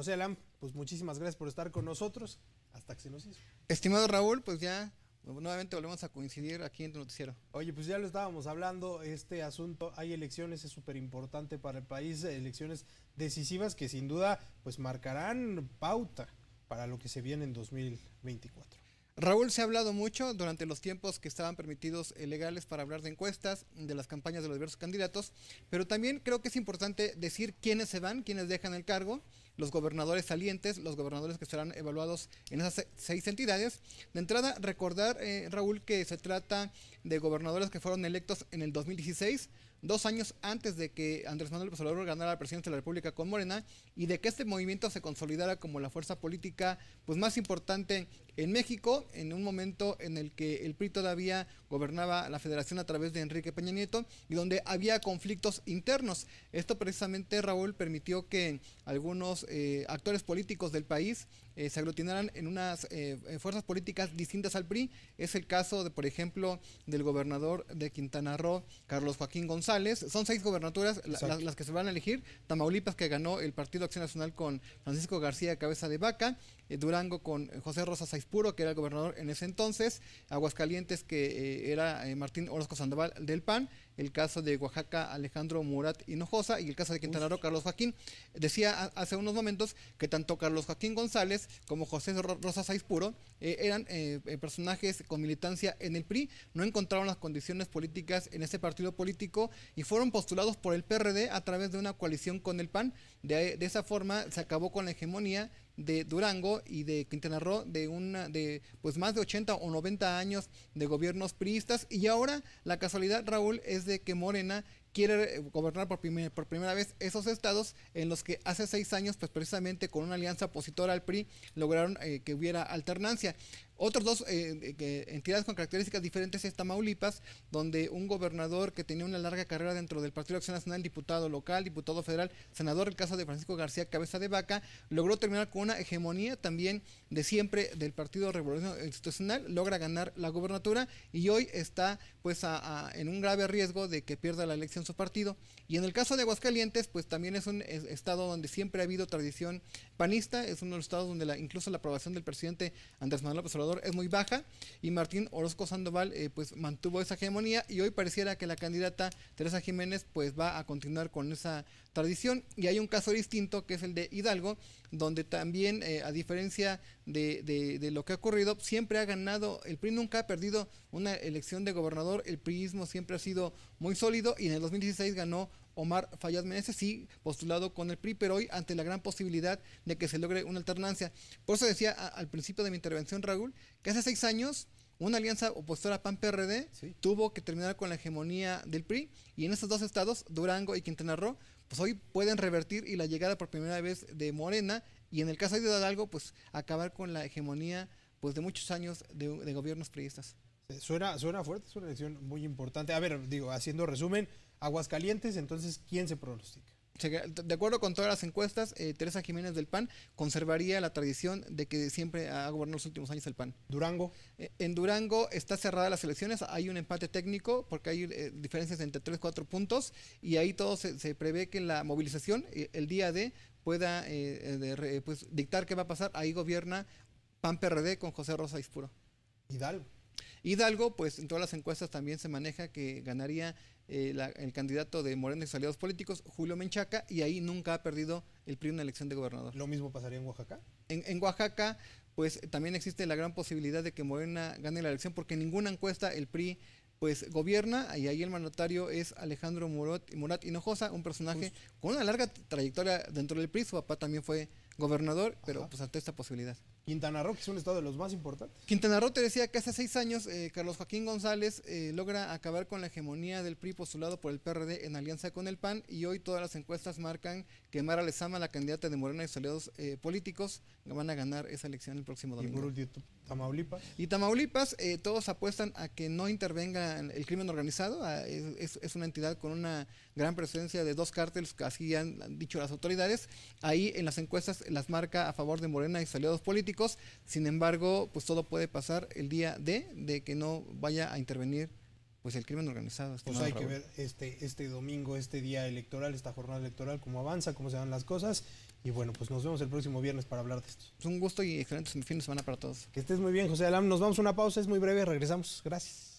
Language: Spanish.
José Alam, pues muchísimas gracias por estar con nosotros hasta que se nos hizo. Estimado Raúl, pues ya nuevamente volvemos a coincidir aquí en tu noticiero. Oye, pues ya lo estábamos hablando, este asunto, hay elecciones, es súper importante para el país, elecciones decisivas que sin duda pues marcarán pauta para lo que se viene en 2024. Raúl se ha hablado mucho durante los tiempos que estaban permitidos eh, legales para hablar de encuestas, de las campañas de los diversos candidatos, pero también creo que es importante decir quiénes se van, quiénes dejan el cargo los gobernadores salientes, los gobernadores que serán evaluados en esas seis entidades. De entrada, recordar, eh, Raúl, que se trata de gobernadores que fueron electos en el 2016 dos años antes de que Andrés Manuel López Obrador ganara la presidencia de la República con Morena y de que este movimiento se consolidara como la fuerza política pues más importante en México en un momento en el que el PRI todavía gobernaba la federación a través de Enrique Peña Nieto y donde había conflictos internos. Esto precisamente Raúl permitió que algunos eh, actores políticos del país eh, se aglutinarán en unas eh, eh, fuerzas políticas distintas al PRI. Es el caso, de, por ejemplo, del gobernador de Quintana Roo, Carlos Joaquín González. Son seis gobernaturas las, que se van a elegir. Tamaulipas, que ganó el Partido Acción Nacional con Francisco García Cabeza de Vaca. Durango con José Rosa Saizpuro, que era el gobernador en ese entonces. Aguascalientes, que era Martín Orozco Sandoval del PAN el caso de Oaxaca Alejandro Murat Hinojosa y el caso de Quintana Roo Carlos Joaquín. Decía hace unos momentos que tanto Carlos Joaquín González como José Rosa Saizpuro eh, eran eh, eh, personajes con militancia en el PRI, no encontraron las condiciones políticas en ese partido político y fueron postulados por el PRD a través de una coalición con el PAN. de esa forma se acabó con la hegemonía de Durango y de Quintana Roo de una de pues más de 80 o 90 años de gobiernos priistas y ahora la casualidad Raúl es de que Morena quiere eh, gobernar por, por primera vez esos estados en los que hace seis años, pues precisamente con una alianza opositora al PRI, lograron eh, que hubiera alternancia. Otros dos eh, eh, entidades con características diferentes es Tamaulipas, donde un gobernador que tenía una larga carrera dentro del Partido Acción Nacional, diputado local, diputado federal, senador, el caso de Francisco García Cabeza de Vaca, logró terminar con una hegemonía también de siempre del Partido Revolución Institucional, logra ganar la gobernatura y hoy está pues en un grave riesgo de que pierda la elección su partido. Y en el caso de Aguascalientes, pues también es un estado donde siempre ha habido tradición panista, es uno de los estados donde incluso la aprobación del presidente Andrés Manuel López Obrador es muy baja y Martín Orozco Sandoval eh, pues mantuvo esa hegemonía y hoy pareciera que la candidata Teresa Jiménez pues va a continuar con esa tradición y hay un caso distinto que es el de Hidalgo donde también eh, a diferencia de, de, de, lo que ha ocurrido siempre ha ganado el PRI nunca ha perdido una elección de gobernador el PRIismo siempre ha sido muy sólido y en el 2016 ganó Omar Fayad Meneses, sí, postulado con el PRI, pero hoy ante la gran posibilidad de que se logre una alternancia. Por eso decía al principio de mi intervención, Raúl, que hace seis años una alianza opositora PAN-PRD tuvo que terminar con la hegemonía del PRI y en estos dos estados, Durango y Quintana Roo, pues hoy pueden revertir y la llegada por primera vez de Morena y en el caso de Hidalgo, pues acabar con la hegemonía pues de muchos años de, gobiernos priistas. Eh, suena, suena fuerte, es una elección muy importante. A ver, digo, haciendo resumen, Aguascalientes, entonces, ¿quién se pronostica? de acuerdo con todas las encuestas, eh, Teresa Jiménez del PAN conservaría la tradición de que siempre ha gobernado los últimos años el PAN. Durango. Eh, en Durango está cerrada las elecciones, hay un empate técnico porque hay eh, diferencias entre 3, 4 puntos y ahí todo se, prevé que la movilización el día de pueda dictar qué va a pasar. Ahí gobierna PAN-PRD con José Rosa Ispuro. Hidalgo. Hidalgo, pues en todas las encuestas también se maneja que ganaría eh, el candidato de Morena y sus aliados políticos, Julio Menchaca, y ahí nunca ha perdido el PRI una elección de gobernador. ¿Lo mismo pasaría en Oaxaca? En, Oaxaca, pues también existe la gran posibilidad de que Morena gane la elección, porque en ninguna encuesta el PRI pues gobierna y ahí el mandatario es Alejandro Murat, Hinojosa, un personaje con una larga trayectoria dentro del PRI, su papá también fue gobernador, pero pues ante esta posibilidad. Quintana Roo, que es un estado de los más importantes. Quintana Roo te decía que hace seis años eh, Carlos Joaquín González eh, logra acabar con la hegemonía del PRI postulado por el PRD en alianza con el PAN y hoy todas las encuestas marcan que Mara Lezama, la candidata de Morena y Soleados eh, Políticos, van a ganar esa elección el próximo domingo. Tamaulipas. Y Tamaulipas, eh, todos apuestan a que no intervenga el crimen organizado. es, una entidad con una gran presencia de dos cárteles, que así han, dicho las autoridades. Ahí en las encuestas las marca a favor de Morena y sus aliados políticos. Sin embargo, pues todo puede pasar el día de, de que no vaya a intervenir pues el crimen organizado. Pues hay que ver este, este domingo, este día electoral, esta jornada electoral, cómo avanza, cómo se dan las cosas. Y bueno, pues nos vemos el próximo viernes para hablar de esto. Es pues, un gusto y excelente fin de semana para todos. Que estés muy bien, José Alam. Nos vamos a una pausa, es muy breve, regresamos. Gracias.